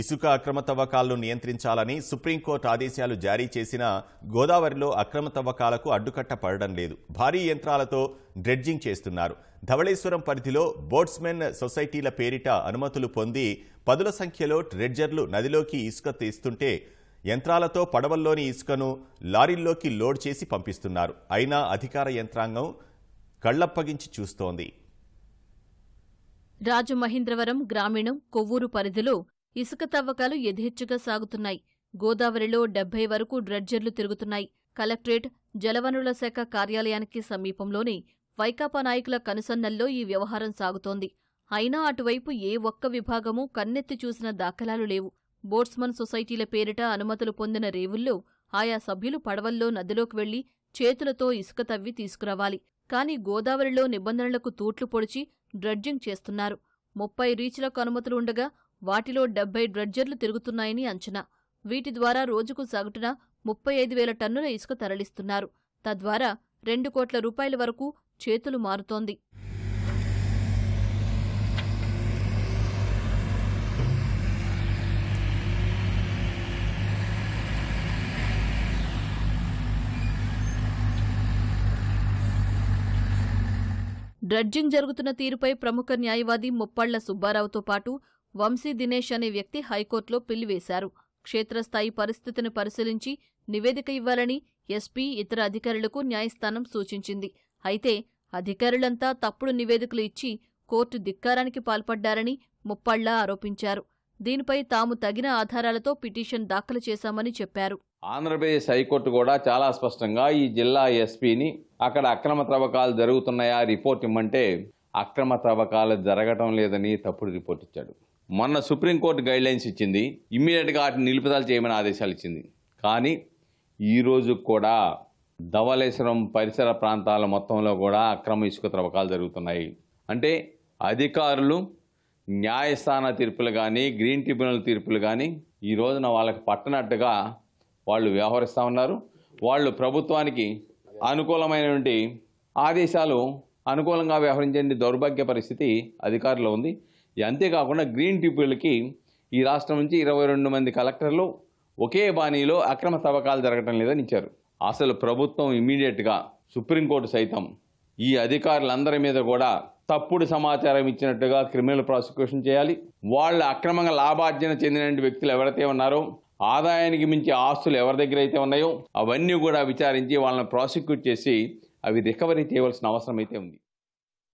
ఇసుక అక్రమ తవ్వకాలను నియంత్రించాలని సుప్రీంకోర్టు ఆదేశాలు జారీ చేసినా గోదావరిలో అక్రమ తవ్వకాలకు అడ్డుకట్ట పడడం లేదు భారీ యంత్రాలతో డ్రెడ్జింగ్ చేస్తున్నారు ధవళేశ్వరం పరిధిలో బోట్స్మెన్ సొసైటీల పేరిట అనుమతులు పొంది పదుల సంఖ్యలో డ్రెడ్జర్లు నదిలోకి ఇసుక తీస్తుంటే యంత్రాలతో పడవల్లోని ఇసుకను లారీల్లోకి లోడ్ చేసి పంపిస్తున్నారు అయినా అధికార యంత్రాంగం కళ్లప్పగించి చూస్తోంది రాజమహేంద్రవరం గ్రామీణం కొవ్వూరు పరిధిలో ఇసుక తవ్వకాలు యథేచ్ఛగా సాగుతున్నాయి గోదావరిలో డెబ్బై వరకు డ్రెడ్జర్లు తిరుగుతున్నాయి కలెక్టరేట్ జలవనరుల శాఖ కార్యాలయానికి సమీపంలోని వైకాపా నాయకుల కనుసన్నల్లో ఈ వ్యవహారం సాగుతోంది అయినా అటువైపు ఏ ఒక్క విభాగమూ కన్నెత్తి చూసిన దాఖలాలు లేవు బోట్స్మన్ సొసైటీల పేరిట అనుమతులు పొందిన రేవుల్లో ఆయా సభ్యులు పడవల్లో నదిలోకి వెళ్లి చేతులతో ఇసుక తవ్వి తీసుకురావాలి కాని గోదావరిలో నిబంధనలకు తూట్లు పొడిచి డ్రెడ్జింగ్ చేస్తున్నారు ముప్పై రీచ్లకు అనుమతులు ఉండగా వాటిలో డెబ్బై డ్రెడ్జర్లు తిరుగుతున్నాయని అంచనా వీటి ద్వారా రోజుకు సగటున ముప్పై ఐదు వేల టన్నుల ఇసుక తరలిస్తున్నారు తద్వారా రెండు కోట్ల రూపాయల వరకు చేతులు మారుతోంది డ్రడ్జింగ్ జరుగుతున్న తీరుపై ప్రముఖ న్యాయవాది ముప్పాళ్ల సుబ్బారావుతో పాటు వంశీ దినేష్ అనే వ్యక్తి హైకోర్టులో పిల్లివేశారు క్షేత్రస్థాయి పరిస్థితిని పరిశీలించి నివేదిక ఇవ్వాలని ఎస్పీ ఇతర అధికారులకు న్యాయస్థానం సూచించింది అయితే అధికారులంతా తప్పుడు నివేదికలు ఇచ్చి కోర్టు ధిక్కారానికి పాల్పడ్డారని ముప్పళ్లా ఆరోపించారు దీనిపై తాము తగిన ఆధారాలతో పిటిషన్ దాఖలు చేశామని చెప్పారు ఆంధ్రప్రదేశ్ హైకోర్టు కూడా చాలా స్పష్టంగా ఈ జిల్లా ఎస్పీని అక్కడ అక్రమ త్రవ్వకాలు జరుగుతున్నాయా రిపోర్ట్ ఇమ్మంటే అక్రమ త్రవ్వకాలు జరగటం లేదని తప్పుడు రిపోర్ట్ ఇచ్చాడు మొన్న సుప్రీంకోర్టు గైడ్లైన్స్ ఇచ్చింది ఇమ్మీడియట్గా వాటిని నిలుపుదల చేయమని ఆదేశాలు ఇచ్చింది కానీ ఈరోజు కూడా ధవలేశ్వరం పరిసర ప్రాంతాల మొత్తంలో కూడా అక్రమ ఇసుక త్రవ్వకాలు జరుగుతున్నాయి అంటే అధికారులు న్యాయస్థాన తీర్పులు కానీ గ్రీన్ ట్రిబ్యునల్ తీర్పులు కానీ ఈ రోజున వాళ్ళకి పట్టనట్టుగా వాళ్ళు వ్యవహరిస్తూ ఉన్నారు వాళ్ళు ప్రభుత్వానికి అనుకూలమైనటువంటి ఆదేశాలు అనుకూలంగా వ్యవహరించే దౌర్భాగ్య పరిస్థితి అధికారులు ఉంది అంతేకాకుండా గ్రీన్ ట్రిబ్యునల్కి ఈ రాష్ట్రం నుంచి ఇరవై రెండు మంది కలెక్టర్లు ఒకే బాణీలో అక్రమ తవ్వకాలు జరగటం లేదని ఇచ్చారు అసలు ప్రభుత్వం ఇమీడియట్గా సుప్రీంకోర్టు సైతం ఈ అధికారులందరి మీద కూడా తప్పుడు సమాచారం ఇచ్చినట్టుగా క్రిమినల్ ప్రాసిక్యూషన్ చేయాలి వాళ్ళు అక్రమంగా లాభార్జన చెందిన వ్యక్తులు ఎవరైతే ఉన్నారో ఆదాయానికి మించి ఆస్తులు ఎవరి దగ్గర అయితే ఉన్నాయో అవన్నీ కూడా విచారించి వాళ్ళని ప్రాసిక్యూట్ చేసి అవి రికవరీ చేయవలసిన అవసరం అయితే ఉంది